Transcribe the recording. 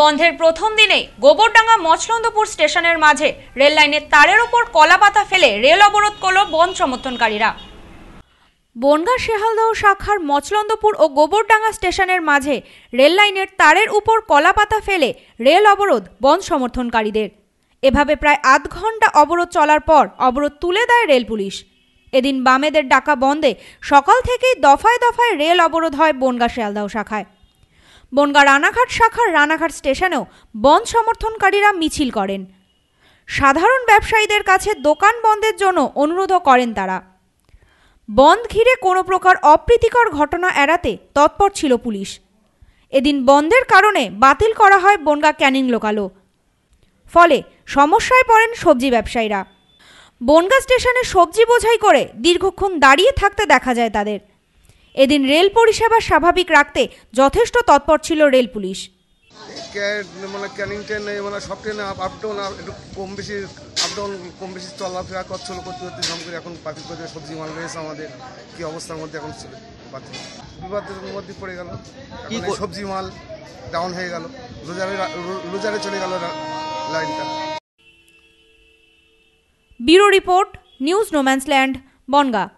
বন্ধের প্রথম দিনেই গোবরডাঙ্গা মছলন্দপুর স্টেশনের মাঝে রেল লাইনের তারের ওপর কলাপাতা ফেলে রেল অবরোধ করল বন সমর্থনকারীরা বনগা শেহালদহ শাখার মছলন্দপুর ও গোবরডাঙ্গা স্টেশনের মাঝে রেল লাইনের তারের উপর কলাপাতা ফেলে রেল অবরোধ বন সমর্থনকারীদের এভাবে প্রায় আধ ঘন্টা অবরোধ চলার পর অবরোধ তুলে দেয় রেল পুলিশ এদিন বামেদের ডাকা বন্ধে সকাল থেকেই দফায় দফায় রেল অবরোধ হয় বনগা শিয়ালদাহ শাখায় বনগা রানাঘাট শাখার রানাঘাট স্টেশনেও বন্ধ সমর্থনকারীরা মিছিল করেন সাধারণ ব্যবসায়ীদের কাছে দোকান বন্ধের জন্য অনুরোধও করেন তারা বন্ধ ঘিরে কোনো প্রকার অপ্রীতিকর ঘটনা এড়াতে তৎপর ছিল পুলিশ এদিন বন্ধের কারণে বাতিল করা হয় বনগা ক্যানিং লোকালো ফলে সমস্যায় পড়েন সবজি ব্যবসায়ীরা বনগা স্টেশনে সবজি বোঝাই করে দীর্ঘক্ষণ দাঁড়িয়ে থাকতে দেখা যায় তাদের এদিন রেল পরিষেবা স্বাভাবিক রাখতে যথেষ্ট তৎপর ছিল রেল পুলিশ মানে ক্যানিং মানে সব আপ ডাউন একটু কম বেশি আপ ডাউন কম বেশি এখন পাখি করতে সবজি মাল রয়েছে আমাদের অবস্থার মধ্যে এখন পড়ে সবজি মাল ডাউন হয়ে গেল রোজারে চলে রিপোর্ট নিউজ